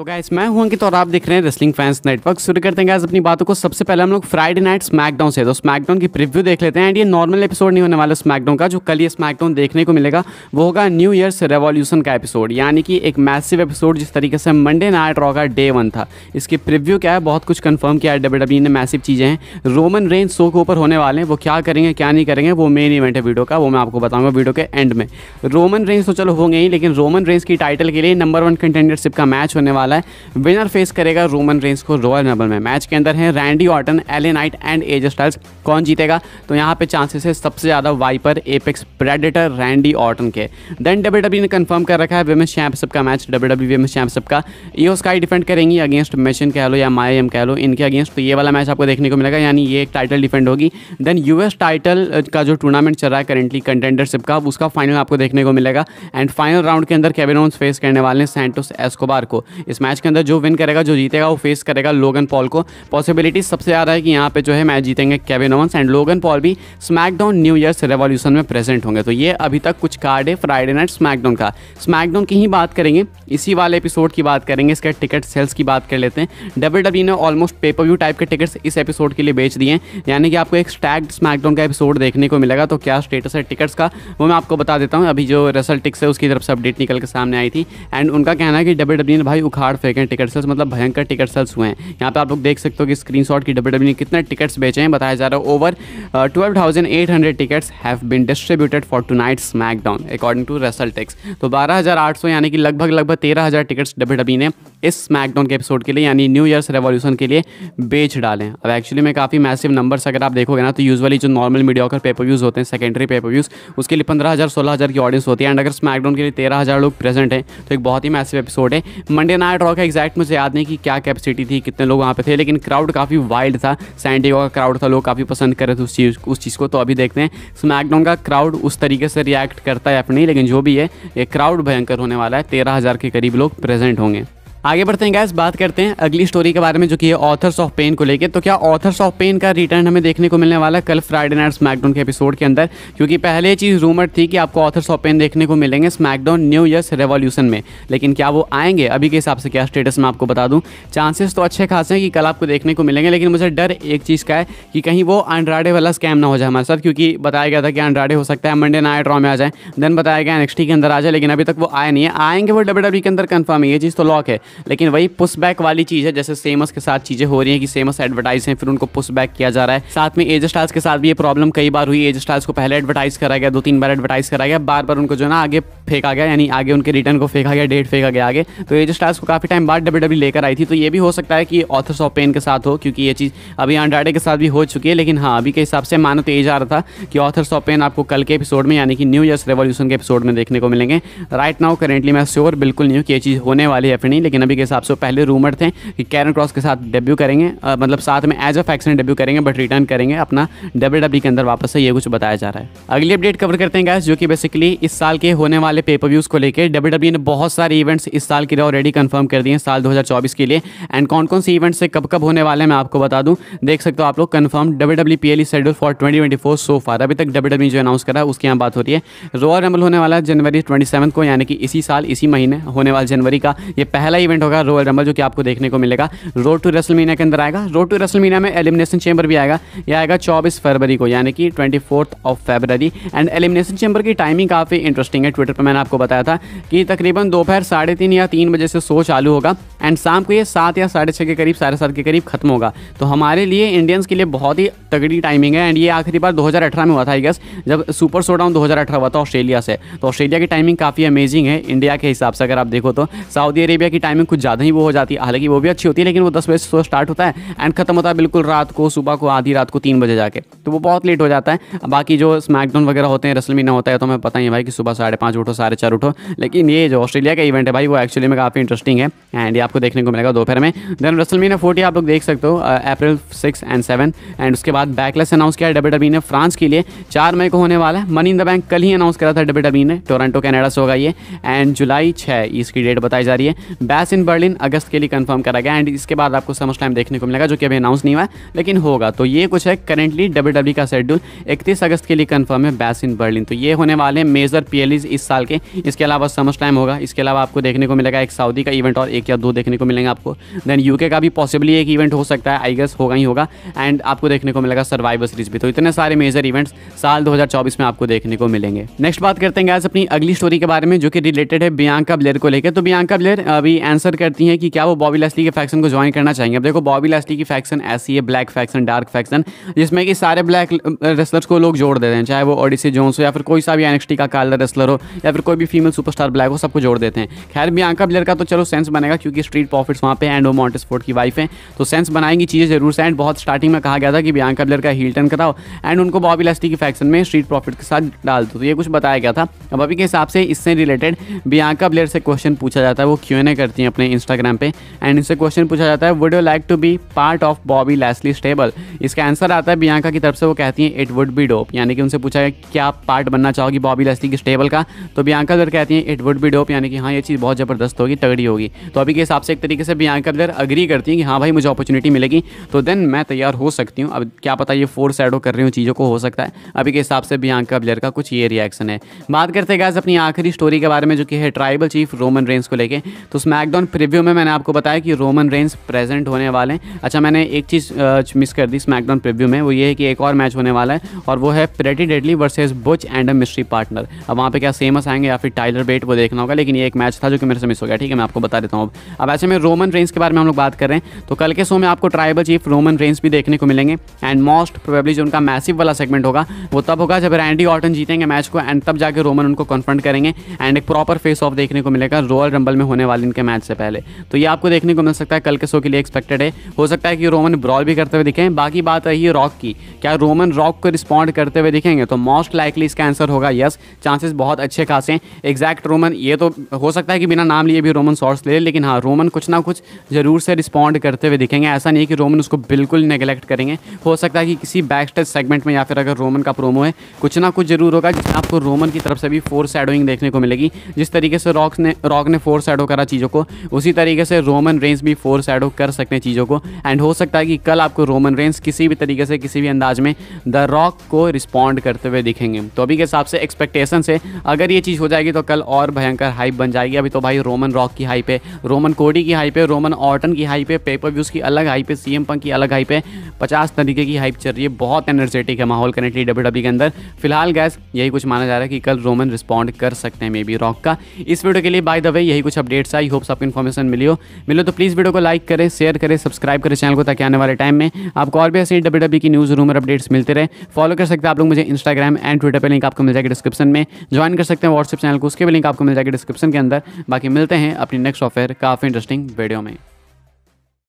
तो गाइस मैं हूं अंकित और आप देख रहे हैं रेसलिंग फैंस नेटवर्क शुरू करते हैं गाइस अपनी बातों को सबसे पहले हम लोग फ्राइडे नाइट स्मैकडाउन से तो स्मैकडाउन की प्रीव्यू देख लेते हैं एंड ये नॉर्मल एपिसोड नहीं होने वाला स्मैकडाउन का जो कल ये स्मैकडाउन देखने को मिलेगा वो होगा न्यू ईयर रेवोल्यूशन का एपिसोड यानी कि एक मैसिव एपिसोड जिस तरीके से मंडे नाइट रॉ का डे वन था इसकी प्रिव्यू क्या है बहुत कुछ कन्फर्म किया है डब्ल्यू e ने मैसिव चीज़ें हैं रोमन रेन शो के ऊपर होने वाले हैं वो क्या करेंगे क्या नहीं करेंगे वो मेन इवेंट है वीडियो का वो मैं आपको बताऊँगा वीडियो के एंड में रोमन रेंस तो चलो होंगे ही लेकिन रोमन रेंस की टाइटल के लिए नंबर वन कंटेंडरशिप का मैच होने वाला वाला है विनर फेस करेगा रोमन रेंस को रॉयल नंबर में मैच के अंदर है Randy Orton LA Knight and AJ Styles कौन जीतेगा तो यहाँ पे चांसेस है सबसे ज़्यादा viper apex predator Randy Orton के देन डब्ल्यू डब्ल्यू ने कन्फर्म कर रखा है वेमेंस चैंपियनशिप का match W W women's championship का ईओ स्काई डिफेंड करेंगी अगेंस्ट मेशन कह लो या माया एम कह लो इनके अगेंस्ट तो ये वाला मैच आपको देखने को मिलेगा यानी ये एक टाइटल डिफेंड होगी देन यूएस टाइटल का जो टूर्नामेंट चल रहा है करेंटली कंटेंडरशिप का उसका फाइनल आपको देखने को मिलेगा एंड फाइनल राउंड के अंदर कैबिनोन्स फेस करने वाले हैं सेंटोस एस्कोबार को इस मैच के अंदर जो विन करेगा जो जीतेगा वो फेस करेगा लोगन पॉल को पॉसिबिलिटी सबसे ज़्यादा है कि यहाँ पे जो है मैच जीतेंगे Kevin Owens and Logan Paul भी स्मैकडाउन न्यू ईयर रेवोल्यूशन में प्रेजेंट होंगे तो ये अभी तक कुछ कार्ड है फ्राइडे नाइट स्मैकडाउन का स्मैकडाउन की ही बात करेंगे इसी वाले एपिसोड की बात करेंगे इसके टिकट सेल्स की बात कर लेते हैं डब्ल्यू डब्ल्यू ने ऑलमोस्ट पेपर व्यू टाइप के टिकट्स इस एपिसोड के लिए बेच दिए हैं यानी कि आपको एक स्टैग स्मैकडाउन का एपिसोड देखने को मिलेगा तो क्या स्टेटस है टिकट्स का वो मैं आपको बता देता हूँ अभी जो रसल टिक्स है उसकी तरफ से अपडेट निकल के सामने आई थी एंड उनका कहना है कि डब्ल्यू डब्ल्यू ने भाई उखा उखाड़ फेंके टिकट सेल्स मतलब भयंकर टिकट सेल्स हुए हैं यहाँ पे आप लोग देख सकते हो कि स्क्रीन की डब्ल्यू डब्ल्यू e ने कितने टिकट्स बेचे हैं बताया जा रहा है over twelve thousand eight hundred tickets have been distributed for tonight SmackDown according to WrestleTix तो बारह हज़ार आठ सौ यानी कि लगभग लगभग तेरह हज़ार टिकट्स डब्ल्यू डब्ल्यू ने इस स्मैकडाउन के एपिसोड के लिए यानी न्यू ईयर्स रेवोल्यूशन के लिए बेच डाले हैं अब एक्चुअली में काफ़ी मैसिव नंबर्स अगर आप देखोगे ना तो यूजली जो normal media mediocre pay per views होते हैं सेकेंडरी पेपर व्यूज़ उसके लिए पंद्रह हज़ार सोलह हज़ार की ऑडियंस होती है एंड अगर स्मैकडाउन के लिए तेरह हज़ार लोग प्रेजेंट हैं तो एक बहुत ही मैसिव एपिसोड है मंडे नाइट मैट रॉक है एग्जैक्ट मुझे याद नहीं कि क्या कैपेसिटी थी कितने लोग वहाँ पे थे लेकिन क्राउड काफ़ी वाइल्ड था सैंडिगो का क्राउड था लोग काफ़ी पसंद कर रहे थे उस चीज़ उस चीज़ को तो अभी देखते हैं स्मैकडाउन का क्राउड उस तरीके से रिएक्ट करता है अपनी लेकिन जो भी है ये क्राउड भयंकर होने वाला है तेरह के करीब लोग प्रेजेंट होंगे आगे बढ़ते हैं गैस बात करते हैं अगली स्टोरी के बारे में जो कि है ऑथर्स ऑफ पेन को लेकर तो क्या ऑथर्स ऑफ पेन का रिटर्न हमें देखने को मिलने वाला कल फ्राइडे नाइट स्मैकडाउन के एपिसोड के अंदर क्योंकि पहले चीज़ रूमर थी कि आपको ऑथर्स ऑफ पेन देखने को मिलेंगे स्मैकडाउन न्यू ईयर्स रेवोल्यूशन में लेकिन क्या वो आएंगे अभी के हिसाब से क्या स्टेटस मैं आपको बता दूँ चांसेस तो अच्छे खास हैं कि कल आपको देखने को मिलेंगे लेकिन मुझे डर एक चीज़ का है कि कहीं वो अंड्राडे वाला स्कैम ना हो जाए हमारे साथ क्योंकि बताया गया था कि अंड्राडे हो सकता है मंडे नाइट रॉ में आ जाए देन बताया गया एनएक्सटी के अंदर आ जाए लेकिन अभी तक वो आए नहीं है आएंगे वो डब्ल्यू e के अंदर कन्फर्म है ये चीज़ तो लॉक है लेकिन वही पुशबैक वाली चीज़ है जैसे सेमस के साथ चीज़ें हो रही है कि सेमस एडवर्टाइज है फिर उनको पुशबैक बैक किया जा रहा है साथ में एज स्टार्स के साथ भी ये प्रॉब्लम कई बार हुई एज स्टार्स को पहले एडवर्टाइज करा गया दो तीन बार एडवर्टाइज करा गया बार बार उनको जो ना आगे फेंका गया यानी आगे उनके रिटर्न को फेंका गया डेट फेंका गया आगे तो एज स्टार्स को काफ़ी टाइम बाद डब्ल्यू e लेकर आई थी तो ये भी हो सकता है कि ऑथर्स ऑफ पेन के साथ हो क्योंकि ये चीज़ अभी अंडाडे के साथ भी हो चुकी है लेकिन हाँ अभी के हिसाब से मानो तो ये जा रहा था कि ऑथर्स ऑफ पेन आपको कल के एपिसोड में यानी कि न्यू ईयर्स रेवोल्यूशन के एपिसोड में देखने को मिलेंगे राइट नाउ करेंटली मैं श्योर बिल्कुल नहीं हूँ कि ये चीज़ होने वाली है फिर नहीं लेकिन लेकिन अभी के हिसाब से पहले रूमर थे कि कैरन क्रॉस के साथ डेब्यू करेंगे मतलब साथ में एज अ एक्शन डेब्यू करेंगे बट रिटर्न करेंगे अपना डब्ल्यू डब्ल्यू e के अंदर वापस से ये कुछ बताया जा रहा है अगली अपडेट कवर करते हैं गैस जो कि बेसिकली इस साल के होने वाले पेपर व्यूज़ को लेकर डब्ल्यू डब्ल्यू e ने बहुत सारे इवेंट्स इस साल के लिए ऑलरेडी कन्फर्म कर दिए हैं साल दो के लिए एंड कौन कौन से इवेंट्स से कब कब होने वाले हैं मैं आपको बता दूँ देख सकते हो आप लोग confirm W W P L schedule for twenty twenty four so far अभी तक डब्ल्यू डब्ल्यू e जो अनाउंस करा उसकी यहाँ बात हो रही है रॉयल रमल होने वाला जनवरी ट्वेंटी को यानी कि इसी साल इसी महीने होने वाला जनवरी का ये पहला इवेंट होगा रॉयल रंबल जो कि आपको देखने को मिलेगा रोड टू रेसलमीना के अंदर आएगा रोड टू रेसलमीना में एलिमिनेशन चैम्बर भी आएगा यह आएगा चौबीस फरवरी को यानी कि twenty of February and Elimination Chamber की टाइमिंग काफ़ी इंटरेस्टिंग है ट्विटर पर मैंने आपको बताया था कि तकरीबन दोपहर साढ़े तीन या तीन बजे से शो चालू होगा एंड शाम को ये सात या साढ़े छः के करीब साढ़े सात के करीब खत्म होगा तो हमारे लिए इंडियंस के लिए बहुत ही तगड़ी टाइमिंग है एंड ये आखिरी बार 2018 में हुआ था आई गेस जब सुपर शोडाउन 2018 हुआ था ऑस्ट्रेलिया से तो ऑस्ट्रेलिया की टाइमिंग काफ़ी अमेजिंग है इंडिया के हिसाब से अगर आप देखो तो सऊदी अरेबिया की टाइमिंग टाइमिंग कुछ ज़्यादा ही वो हो जाती है हालांकि वो भी अच्छी होती है लेकिन वो दस बजे से स्टार्ट होता है एंड खत्म होता है बिल्कुल रात को सुबह को आधी रात को तीन बजे जाके तो वो बहुत लेट हो जाता है बाकी जो स्मैकडाउन वगैरह होते हैं रसल मीना होता है तो हमें पता ही है भाई कि सुबह साढ़े पाँच उठो साढ़े चार उठो लेकिन ये जो ऑस्ट्रेलिया का इवेंट है भाई वो एक्चुअली में काफ़ी इंटरेस्टिंग है एंड ये आपको देखने को मिलेगा दोपहर में देन रसल मीना फोर्टी आप लोग देख सकते हो April six and seven and उसके बाद बैकलेस अनाउंस किया डब्ल्यू डब्ल्यू ने फ्रांस के लिए चार मई को होने वाला है मनी इन द बैंक कल ही अनाउंस करा था डब्ल्यू डब्ल्यू ने टोरंटो कैनेडा से होगा ये एंड जुलाई छः इसकी डेट बताई जा रही है बैस मैच इन बर्लिन अगस्त के लिए कंफर्म करा गया एंड इसके बाद आपको समझ टाइम देखने को मिलेगा जो कि अभी अनाउंस नहीं हुआ है लेकिन होगा तो ये कुछ है करेंटली डब्ल्यू e का शेड्यूल इकतीस अगस्त के लिए कन्फर्म है बैस इन बर्लिन तो ये होने वाले हैं मेजर पी इस साल के इसके अलावा समझ टाइम होगा इसके अलावा आपको देखने को मिलेगा एक सऊदी का इवेंट और एक या दो देखने को मिलेंगे आपको देन यूके का भी पॉसिबली एक इवेंट हो सकता है आई गेस होगा ही होगा एंड आपको देखने को मिलेगा सर्वाइवर सीरीज भी तो इतने सारे मेजर इवेंट्स साल 2024 में आपको देखने को मिलेंगे नेक्स्ट बात करते हैं गैस अपनी अगली स्टोरी के बारे में जो कि रिलेटेड है बियांका ब्लेयर को लेकर तो बियांका ब्लेयर अभी एन आंसर करती हैं कि क्या वो बॉबी लेस्ली के फैक्शन को ज्वाइन करना चाहेंगे अब देखो बॉबी लेस्ली की फैक्शन ऐसी है ब्लैक फैक्शन डार्क फैक्शन जिसमें कि सारे ब्लैक रेसलर्स को लोग जोड़ देते हैं चाहे वो ओडिसी जोन्स हो या फिर कोई सा भी एनएक्सटी का कालर रेसलर हो या फिर कोई भी फीमेल सुपरस्टार ब्लैक हो सबको जोड़ देते हैं खैर बियांका ब्लेयर का तो चलो सेंस बनेगा क्योंकि स्ट्रीट प्रॉफिट्स वहाँ पे एंड वो स्पोर्ट की वाइफ है तो सेंस बनाएंगी चीज़ें जरूर से एंड बहुत स्टार्टिंग में कहा गया था कि बियांका ब्लेयर का हील टर्न कराओ एंड उनको बॉबी लेस्ली की फैक्शन में स्ट्रीट प्रॉफिट के साथ डाल दो तो ये कुछ बताया गया था अब अभी के हिसाब से इससे रिलेटेड बियांका ब्लेयर से क्वेश्चन पूछा जाता है वो क्यों नहीं करती होती हैं अपने इंस्टाग्राम पे एंड इनसे क्वेश्चन पूछा जाता है would you like to be part of Bobby Lashley stable इसका आंसर आता है बियांका की तरफ से वो कहती हैं इट वुड बी डोप यानी कि उनसे पूछा है क्या आप पार्ट बनना चाहोगी बॉबी लैसली की स्टेबल का तो बियांका अगर कहती हैं इट वुड बी डोप यानी कि हाँ ये चीज़ बहुत ज़बरदस्त होगी तगड़ी होगी तो अभी के हिसाब से एक तरीके से बियांका अगर अग्री करती हैं कि हाँ भाई मुझे अपॉर्चुनिटी मिलेगी तो देन मैं तैयार हो सकती हूँ अब क्या पता ये फोर सैडो कर रही हूँ चीज़ों को हो सकता है अभी के हिसाब से बियांका अबलर का कुछ ये रिएक्शन है बात करते हैं गैस अपनी आखिरी स्टोरी के बारे में जो कि है ट्राइबल चीफ रोमन रेंस को लेके तो स्मैक स्मैकडाउन प्रीव्यू में मैंने आपको बताया कि रोमन रेंस प्रेजेंट होने वाले हैं अच्छा मैंने एक चीज़ मिस कर दी स्मैकडाउन प्रीव्यू में वो ये है कि एक और मैच होने वाला है और वो है pretty deadly versus Butch and mystery partner अब वहाँ पर क्या सेमस आएंगे या फिर टाइलर बेट वो देखना होगा लेकिन ये एक मैच था जो कि मेरे से मिस हो गया ठीक है मैं आपको बता देता हूँ अब ऐसे में रोमन रेंस के बारे में हम लोग बात कर रहे हैं तो कल के शो में आपको ट्राइबल चीफ रोमन रेंस भी देखने को मिलेंगे एंड मोस्ट प्रोबेबली जो उनका मैसिव वाला सेगमेंट होगा वो तब होगा जब रैंडी ऑर्टन जीतेंगे मैच को एंड तब जाके रोमन उनको कन्फ्रंट करेंगे एंड एक प्रॉपर फेस ऑफ देखने को मिलेगा रोयल रंबल में होने वाले इनके मैच मैच से पहले तो ये आपको देखने को मिल सकता है कल के शो के लिए एक्सपेक्टेड है हो सकता है कि रोमन ब्रॉल भी करते हुए दिखें बाकी बात रही है रॉक की क्या रोमन रॉक को रिस्पॉन्ड करते हुए दिखेंगे तो मोस्ट लाइकली इसका आंसर होगा यस चांसेस बहुत अच्छे खासे हैं एग्जैक्ट रोमन ये तो हो सकता है कि बिना नाम लिए भी रोमन शॉर्ट्स ले लेकिन हाँ रोमन कुछ ना कुछ ज़रूर से रिस्पॉन्ड करते हुए दिखेंगे ऐसा नहीं कि रोमन उसको बिल्कुल नेगलेक्ट करेंगे हो सकता है कि किसी बैक स्टेज सेगमेंट में या फिर अगर रोमन का प्रोमो है कुछ ना कुछ जरूर होगा जिसमें आपको रोमन की तरफ से भी फोर सैडोइंग देखने को मिलेगी जिस तरीके से रॉक ने रॉक ने फोर सैडो करा चीज़ों को उसी तरीके से रोमन रेंस भी फोर सैडो कर सकते हैं चीज़ों को एंड हो सकता है कि कल आपको रोमन रेंज किसी भी तरीके से किसी भी अंदाज में द रॉक को रिस्पॉन्ड करते हुए दिखेंगे तो अभी के हिसाब से एक्सपेक्टेशन से अगर ये चीज़ हो जाएगी तो कल और भयंकर हाइप बन जाएगी अभी तो भाई रोमन रॉक की हाइप है रोमन कोडी की हाइप है रोमन ऑटन की हाइप है पेपर व्यूज़ की अलग हाइप है सी एम पंक की अलग हाइप है पचास तरीके की हाइप चल रही है बहुत एनर्जेटिक है माहौल करेंटली डब्ल्यू e के अंदर फिलहाल गैस यही कुछ माना जा रहा है कि कल रोमन रिस्पॉन्ड कर सकते हैं मे बी रॉक का इस वीडियो के लिए बाय द वे यही कुछ अपडेट्स आई होप्स आप आपको इन्फॉर्मेशन मिली हो मिलो तो प्लीज़ वीडियो को लाइक करें शेयर करें सब्सक्राइब करें चैनल को ताकि आने वाले टाइम में आपको और भी ऐसे डब्ल्यू डब्ल्यू की न्यूज़ रूमर अपडेट्स मिलते रहे फॉलो कर सकते हैं आप लोग मुझे इंस्टाग्राम एंड ट्विटर पर लिंक आपको मिल जाएगी डिस्क्रिप्शन में ज्वाइन कर सकते हैं व्हाट्सअप चैनल को उसके भी लिंक आपको मिल जाएगी डिस्क्रिप्शन के अंदर बाकी मिलते हैं अपनी नेक्स्ट ऑफर काफ़ी इंटरेस्टिंग वीडियो में